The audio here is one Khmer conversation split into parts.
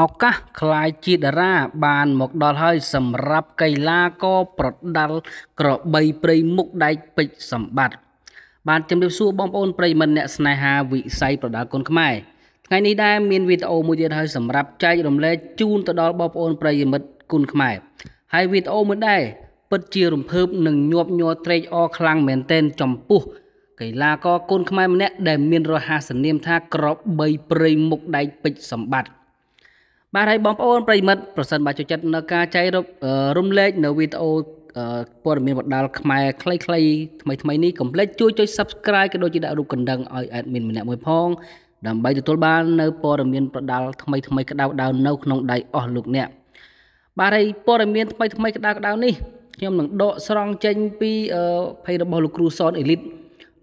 ឱកាសក្លាយជាតារា បានមកដល់ហើយ សម្រាប់កីឡាករប្រដាល់ក្របីព្រៃមុខដែកពេជ្រសម្បត្តិបានជម្រាបសួរបងប្អូនប្រិយមិត្តអ្នកស្នេហាវិស័យប្រដាល់គុនខ្មែរថ្ងៃនេះដែរមានវីដេអូមួយទៀតហើយសម្រាប់ចែករំលែកជូនទៅដល់បងប្អូន ប្រិយមិត្តគុនខ្មែរហើយវីដេអូមួយដែរពិតជា រំភើបនិងញាប់ញ័រត្រេកអរខ្លាំងមែនទែនចំពោះ កីឡាករគុនខ្មែរម្នាក់ដែលមានរហ័សនាមថាក្របីព្រៃមុខដែកពេជ្រសម្បត្តិបាទហើយបងប្អូនប្រិមិត្តប្រសិនបើចូលចិត្តនៅការចែករំរំលែកនៅវីដេអូព័ត៌មានបដាលខ្មែរខ្លីៗថ្មីថ្មីនេះកុំភ្លេចជួយចុច Subscribe ក៏ដូចជាដាក់រូបកណ្ដឹងឲ្យ admin ម្នាក់មួយផងដើម្បីទទួលបាននៅព័ត៌មានប្រដាល់ថ្មីថ្មីក្តៅដៅនៅក្នុងដៃអស់លោកអ្នកបាទហើយព័ត៌មានថ្មីថ្មីក្តៅក្តៅនេះខ្ញុំនឹងដកស្រង់ចេញពីភ័យរបស់លោកគ្រូសនអេលីត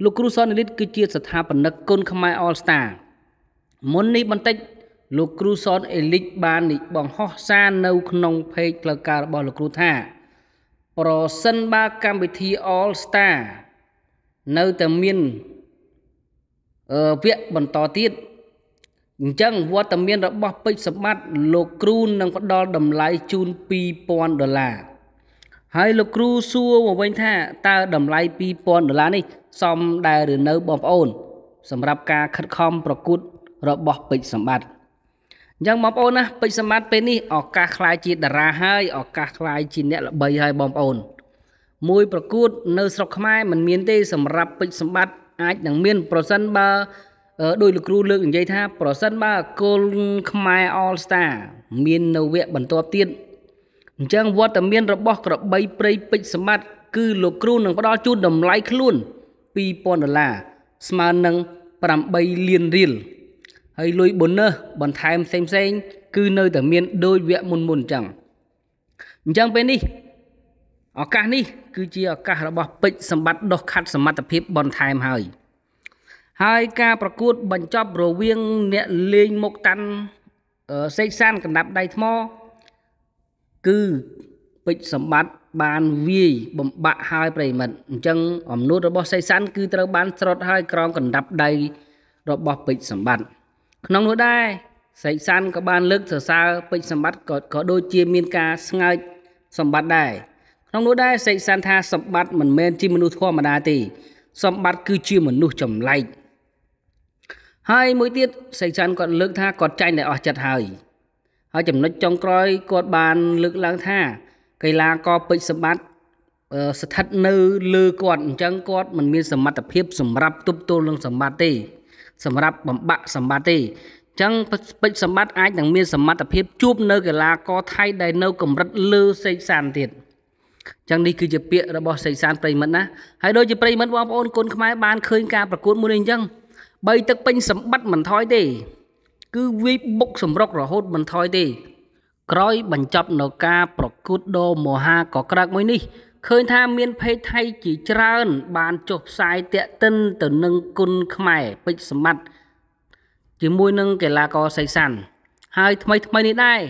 លោកគ្រូសនអេលីតគឺជា ស្ថាបនិកគុនខ្មែរ All Star មុននេះបន្តិចលោកគ្រូសនអេលិចបានបង្ហោះសារនៅក្នុងเพจផ្លូវការរបស់លោកគ្រូថា ប្រសិនបើកម្មវិធី All Star នៅតែមានអឺវគ្គបន្តទៀតអញ្ចឹងវត្តមានរបស់ពេជ្រសម្បត្តិលោកគ្រូនឹងផ្ដល់តម្លៃជូន2000ដុល្លារហើយលោកគ្រូសួរមកវិញថា តើតម្លៃ2000ដុល្លារនេះ សមដែរឬនៅបងប្អូន សម្រាប់ការខិតខំប្រកួតរបស់ពេជ្រសម្បត្តិអញ្ចឹងបងប្អូនណាពេជ្រសម្បត្តិពេលនេះឱកាសខ្លាយជាតារាហើយឱកាសខ្លាយជាអ្នកល្បីហើយបងប្អូនមួយប្រកួត នៅស្រុកខ្មែរមិនមានទេសម្រាប់ពេជ្រសម្បត្តិអាចនឹងមានប្រសិនបើដោយលោកគ្រូលើកនិយាយថា ប្រសិនបើគោលខ្មែរ All Star មាននៅវគ្គបន្ទាប់ទៀតអញ្ចឹងវត្តមានរបស់ក្របីព្រៃពេជ្រសម្បត្តិគឺលោកគ្រូនឹងផ្ដល់ជូនតម្លៃខ្លួន2000ដុល្លារស្មើនឹង8លានរៀលហើយលុយ bonus បន្ថែមផ្សេងផ្សេង គឺនៅតែមាន ដូចវគ្គមុនមុនអញ្ចឹងអញ្ចឹងពេលនេះឱកាសនេះ គឺជាឱកាសរបស់ពេជ្រសម្បត្តិដោះខាត់សមត្ថភាពបន្ថែមហើយហើយការប្រកួតបញ្ចប់រវាងអ្នកលេងមុខតាន់សេកសាន កណ្ដាប់ដៃថ្មគឺពេជ្រសម្បត្តិបានវាយបំបាក់ហើយប្រិមិត្តអញ្ចឹងអំនួតរបស់សេកសាន គឺត្រូវបានស្រុតហើយក្រោមកណ្ដាប់ដៃរបស់ពេជ្រសម្បត្តិក្នុងនោះដែរសេកសានក៏បានលើកសរសើរពេជ្រសម្បត្តិក៏ក៏ដូចជាមានការស្ងើចសម្បត្តិដែរក្នុងនោះដែរសេកសានថាសម្បត្តិមិនមែនជាមនុស្សធម្មតាទេសម្បត្តិគឺជាមនុស្សចម្លែកហើយមួយទៀតសេកសានគាត់លើកថាគាត់ចាញ់តែអស់ចិត្តហើយហើយចំណុចចុងក្រោយគាត់បានលើកឡើងថាកីឡាករពេជ្រសម្បត្តិស្ថិតនៅលើគាត់អញ្ចឹងគាត់មិនមានសមត្ថភាពសម្រាប់ទប់ទល់នឹងសម្បត្តិទេសម្រាប់បំបាក់សម្បត្តិទេចឹងពេជ្រសម្បត្តិអាចនឹងមានសមត្ថភាពជួបនៅកីឡាករថៃដែលនៅកម្រិតលើសេកសានទៀតចឹងនេះគឺជាពាក្យរបស់សេកសានប្រិមិត្តណាហើយដូចជាប្រិមិត្តបងប្អូនគុនខ្មែរបានឃើញការប្រកួតមួយនេះអញ្ចឹងបីទឹកពេញសម្បត្តិមិនថយទេគឺវាយបុកសម្រុករហូតមិនថយទេក្រោយបញ្ចប់នៅការ ប្រកួតដ៏មហាកក្រឹកមួយនេះឃើញថាមានភេទថៃជាច្រើនបានចុះផ្សាយតាក់ទិន ទៅនឹងគុណខ្មែរពេជ្រសម្បត្តិជាមួយនឹងកីឡាករសីសាន់ហើយថ្មីថ្មីនេះដែរ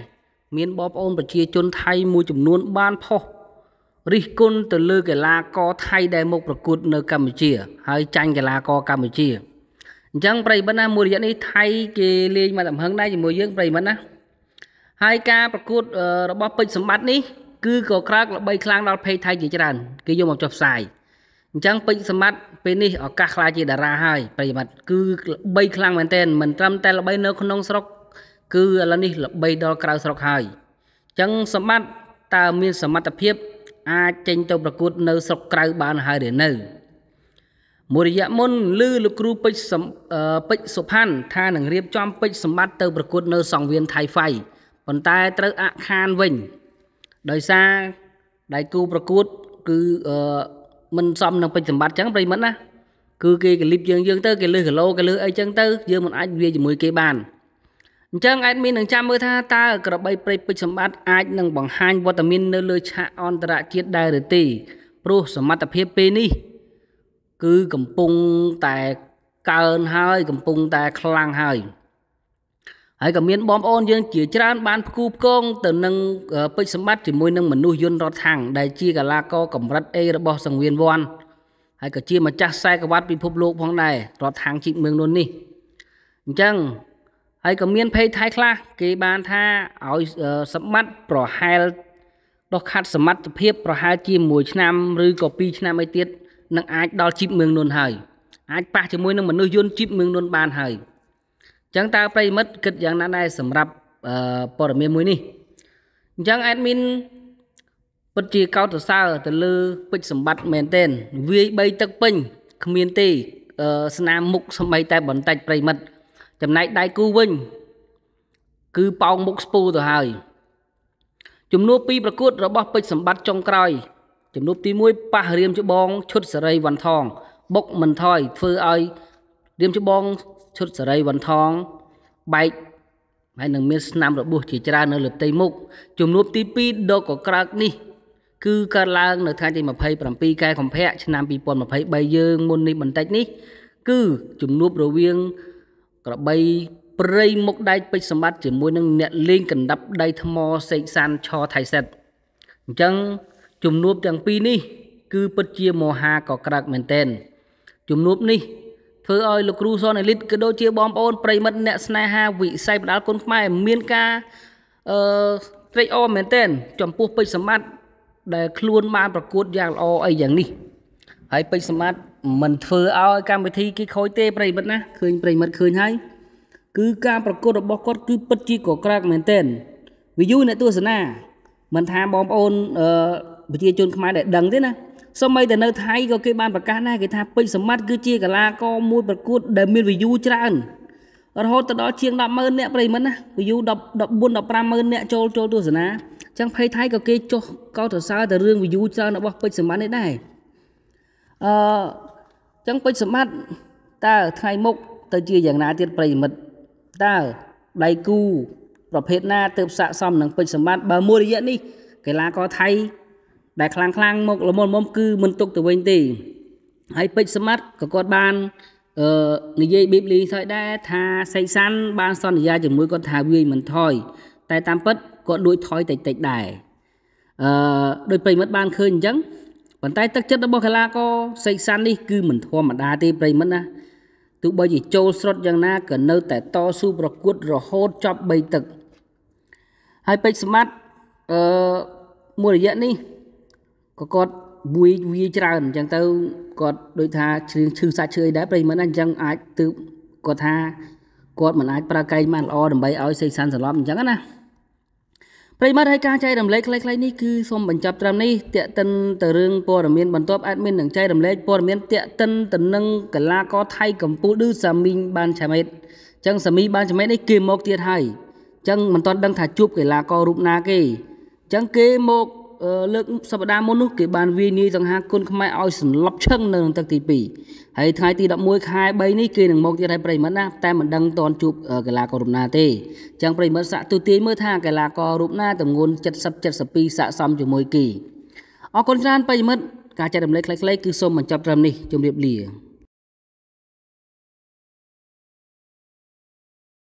មានបងប្អូនប្រជាជនថៃមួយចំនួនបានផុសរិះគន់ទៅលើ កីឡាករថៃ ដែលមកប្រកួតនៅកម្ពុជា ហើយចាញ់កីឡាករកម្ពុជាអញ្ចឹងប្រិយមិត្តណាមួយរយៈនេះថៃគេលេងមកតំហឹងដែរជាមួយយើងប្រិយមិត្តណា ហើយការប្រកួតរបស់ពេជ្រសម្បត្តិនេះគឺក៏ក្រើកល្បីខ្លាំងដល់ភេទថៃជាច្រើនគេយកមកចុះផ្សាយអញ្ចឹងពេជ្រសម្បត្តិពេលនេះឱកាសខ្លាចជាតារាហើយប្រិយមិត្តគឺល្បីខ្លាំងមែនទែនមិនត្រឹមតែល្បីនៅក្នុងស្រុកគឺឥឡូវនេះល្បីដល់ក្រៅស្រុកហើយអញ្ចឹងសម្បត្តិតើមានសមត្ថភាព អាចចេញទៅប្រកួតនៅស្រុកក្រៅបានហើយឬនៅមួយរយៈមុនលឺលោកគ្រូពេជ្រពេជ្រសុផាន់ថានឹងរៀបចំពេជ្រសម្បត្តិទៅប្រកួតនៅសង្វៀនថៃហ្វៃប៉ុន្តែត្រូវអខានវិញដោយសារដៃគូប្រកួត គឺអឺមិនសមនឹងពេជ្រសម្បត្តិចឹងប្រិមិត្តណាគឺគេកលិបយើងយើងទៅគេលើសគីឡូគេលើសអីចឹងទៅយើងមិនអាចវាជាមួយគេបានអញ្ចឹងអេដមីននឹងចាំមើលថាតើក្របីព្រៃពេជ្រសម្បត្តិអាចនឹងបង្ហាញវត្តមាននៅលើឆាកអន្តរជាតិដែរឬទេព្រោះសមត្ថភាពពេលនេះគឺកំពុងតែកើនហើយកំពុងតែខ្លាំងហើយហើយក៏មានបងប្អូនយើងជាច្រើនបានផ្គូផ្គងទៅនឹងពេជ្រសម្បត្តិជាមួយនឹងមនុស្សយន្តរត់ថាំងដែលជាកលាករកម្រិត A របស់សង្វៀនវ័នហើយក៏ជាម្ចាស់ខ្សែក្រវ៉ាត់ពិភពលោកផងដែររត់ថាំងជីកមឿងនោះនេះអញ្ចឹងហើយក៏មានភេទថៃខ្លះគេបានថាឲ្យសម្បត្តិប្រហែលដុសខាត់សមត្ថភាពប្រហែលជា1ឆ្នាំឬក៏2ឆ្នាំអីទៀតនឹងអាចដល់ជីបមឿងនោះហើយអាចប៉ះជាមួយនឹងមនុស្សយន្តជីបមឿងនោះបានហើយចឹងតើប្រិមិត្តគិតយ៉ាងណាដែរសម្រាប់ព័ត៌មានមួយនេះអញ្ចឹង admin ពិតជាកោតសរសើរទៅលើពេជ្រសម្បត្តិមែនទែនវាយ3ទឹកពេញគ្មានទេស្នាមមុខសំបីតែបន្តិចប្រិមិត្តចំណែកដៃគូវិញ គឺប៉ោងមុខស្ពូទៅហើយជំនួបពីប្រកួតរបស់ពេជ្រសម្បត្តិចុងក្រោយជំនួបទី1ប៉ះរៀមច្បងឈុតសេរីវ៉ាន់ថងបុកមិនថយធ្វើឲ្យរៀមច្បងឈុតសរីវណ្ណថងបែកហើយនឹងមានស្នាមរបួសជាច្រើននៅលើផ្ទៃមុខជំនួបទី2ដ៏កក្រើកនេះ គឺកើតឡើងនៅថ្ងៃទី27ខែកុម្ភៈឆ្នាំ2023យើងមុននេះបន្តិចនេះគឺជំនួបរវាងក្របីព្រៃមុខដែកពេជ្រសម្បត្តិជាមួយ នឹងអ្នកលេងកណ្ដាប់ដៃថ្មសេកសានឆថៃសិតអញ្ចឹងជំនួបទាំងពីរនេះ គឺ ពិតជាមហាកក្រើកមែនទែនជំនួបនេះធ្វើឲ្យលោកគ្រូសនអេលីតក៏ដូចជាបងប្អូនប្រិមិត្តអ្នកស្នេហាវិស័យបដាលគុនខ្មែរមានការអឺត្រេកអរមែនទែនចំពោះពេជ្រសម្បត្តិដែល ខ្លួនបានប្រកួតយ៉ាងល្អអីយ៉ាងនេះហើយពេជ្រសម្បត្តិមិនធ្វើឲ្យកម្មវិធីគេខូចទេប្រិមិត្តណាឃើញប្រិមិត្តឃើញហើយគឺការប្រកួតរបស់គាត់គឺពិតជាកក្រាក់មែនទែន view អ្នកទស្សនា មិនថាបងប្អូនអឺប្រជាជន ខ្មែរដែលដឹងទេណាសូម្បីតែនៅថៃក៏គេបានប្រកាសដែរគេថាពេជ្រសមត្ថគឺជាកីឡាករមួយប្រកួតដែលមាន view ច្រើនរហូតទៅដល់ជាង100000នាក់ប្រិមិត្តណា view 14 15000នាក់ចូលចូលទស្សនាចឹងភ័យថៃក៏គេចុះកោតសរសើរទៅរឿង view ច្រើនរបស់ពេជ្រសមត្ថនេះដែរអឺចឹងពេជ្រសមត្ថតើថ្ងៃមុខទៅជាយ៉ាងណាទៀតប្រិមិត្តតើដៃគូប្រភេទណាទើបស័កសមនឹងពេជ្រសមត្ថបើមួយរយៈនេះកីឡាករថៃដែលខ្លាំងខ្លាំងមកលមុនមុំគឺមិនទុកទៅវិញទេហើយពេជ្រសមត្ថក៏គាត់បានអឺនិយាយប៊ីបលីសោយដែរថាសេកសាន់បានសន្យាជាមួយគាត់ថាវាមិនថយតែតាមពិតគាត់ដូចថយតិចតិចដែរអឺដោយប្រិមិត្តបានឃើញអញ្ចឹងប៉ុន្តែទឹកចិត្តរបស់កីឡាករសេកសាន់នេះគឺមិនធម្មតាទេប្រិមិត្តណាទោះបីជាចូលស្រុតយ៉ាងណាក៏នៅតែតស៊ូប្រកួតរហូតចប់3ទឹកហើយពេជ្រសមត្ថអឺមួយរយៈនេះក៏គាត់វាវាច្រើនអញ្ចឹងទៅគាត់ដូចថាឈ្រៀងឈឺសាច់ឈឺអីដែរប្រិយមិត្តអញ្ចឹងអាចទើបគាត់ថាគាត់មិនអាចប្រើកែងបានល្អដើម្បីឲ្យសេកសានសន្លប់អញ្ចឹងណាប្រិយមិត្តហើយការចែករំលែកខ្លីៗនេះគឺសូមបញ្ចប់ត្រឹមនេះតេតិនទៅរឿងព័ត៌មានបន្ទាប់អេដមីននឹងចែករំលែកព័ត៌មានតេតិនទៅនឹងកលាករថៃកម្ពុជាឬសាមីងបានឆាមេតអញ្ចឹងសាមីបានឆាមេតនេះគេមកទៀតហើយអញ្ចឹងមិនទាន់ដឹងថាជួបកលាកររូបណាគេអញ្ចឹងគេមកលើកសប្តាហ៍មុននោះគេបានវាយនាយសង្ហាគុនខ្មែរឲ្យសន្លប់ឈឹងនៅក្នុងទឹកទី2ហើយថ្ងៃទី11ខែ3នេះគេនឹងមកទៀតឲ្យប្រិមិត្តណាតែមិនដឹងតនជួបកីឡាកររូបណាទេអញ្ចឹងប្រិមិត្តសាក់ទូទាយមើលថាកីឡាកររូបណាតម្ងន់70 72សាក់សមជាមួយគេអរគុណច្រើនប្រិមិត្តការចែករំលែកខ្លីៗគឺសូមបញ្ចប់ត្រឹមនេះជម្រាបលា